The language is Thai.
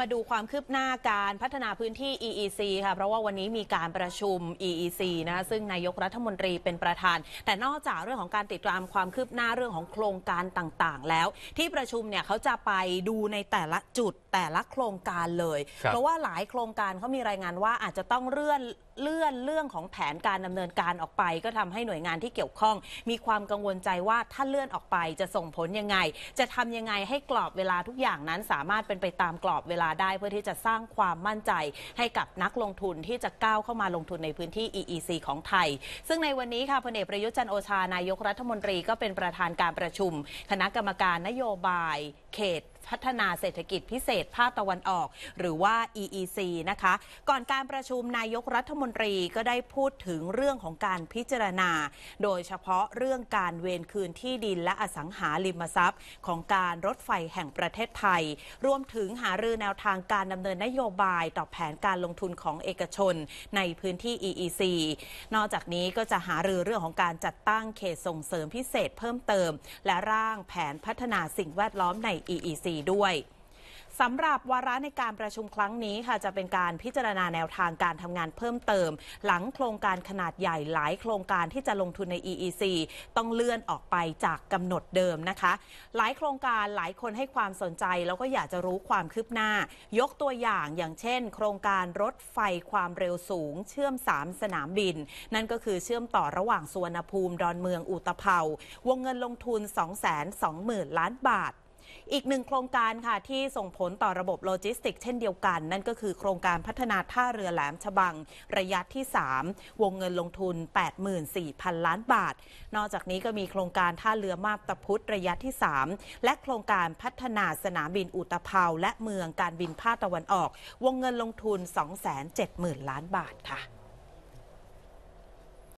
มาดูความคืบหน้าการพัฒนาพื้นที่ EEC ค่ะ เพราะว่าวันนี้มีการประชุม EEC นะซึ่งนายกรัฐมนตรีเป็นประธาน แต่นอกจากเรื่องของการติดตามความคืบหน้าเรื่องของโครงการต่างๆ แล้ว ที่ประชุมเนี่ยเขาจะไปดูในแต่ละจุดแต่ละโครงการเลย เพราะว่าหลายโครงการเขามีรายงานว่าอาจจะต้องเลื่อน เลื่อน เรื่องของแผนการดำเนินการออกไป ก็ทำให้หน่วยงานที่เกี่ยวข้อง มีความกังวลใจว่าถ้าเลื่อนออกไปจะส่งผลยังไง จะทำยังไงให้กรอบเวลาทุกอย่างนั้นสามารถเป็นไปตามกรอบเวลาได้เพื่อที่จะสร้างความมั่นใจให้กับนักลงทุนที่จะก้าวเข้ามาลงทุนในพื้นที่ EEC ของไทย ซึ่งในวันนี้ค่ะพลเอกประยุทธ์จันโอชา นายกรัฐมนตรีก็เป็นประธานการประชุม คณะกรรมการนโยบายเขตพัฒนาเศรษฐกิจพิเศษภาคตะวันออก หรือว่า EEC นะคะก่อนการประชุมนายกรัฐมนตรีก็ได้พูดถึงเรื่องของการพิจารณา โดยเฉพาะเรื่องการเวนคืนที่ดินและอสังหาริมทรัพย์ ของการรถไฟแห่งประเทศไทยรวมถึงหารือแนวทางการดำเนินนโยบายต่อแผนการลงทุนของเอกชน ในพื้นที่ EEC นอกจากนี้ก็จะหารือเรื่องของการจัดตั้งเขตส่งเสริมพิเศษเพิ่มเติม และร่างแผนพัฒนาสิ่งแวดล้อมใน EEC 4ด้วยสำหรับวาระในการประชุมครั้งนี้ค่ะจะเป็นการพิจารณาแนวทางการทำงานเพิ่มเติม หลังโครงการขนาดใหญ่หลายโครงการที่จะลงทุนใน EEC ต้องเลื่อนออกไปจากกำหนดเดิมนะคะ หลายโครงการหลายคนให้ความสนใจแล้วก็อยากจะรู้ความคืบหน้า ยกตัวอย่างอย่างเช่นโครงการรถไฟความเร็วสูง เชื่อม 3 สนามบิน นั่นก็คือเชื่อมต่อระหว่างสุวรรณภูมิดอนเมืองอุตภเปาวงเงินลงทุน2 2 0 0 0 0ล้านบาทอีกหนึ่งโครงการค่ะที่ส่งผลต่อระบบโลจิสติกเช่นเดียวกัน นั่นก็คือโครงการพัฒนาท่าเรือแหลมฉบัง ระยะที่3วงเงินลงทุน 84,000 ล้านบาท นอกจากนี้ก็มีโครงการท่าเรือมาบตะพุธระยะที่ 3 และโครงการพัฒนาสนามบินอุตภาและเมืองการบินภาคตะวันออกวงเงินลงทุน 270,000 ล้านบาทค่ะ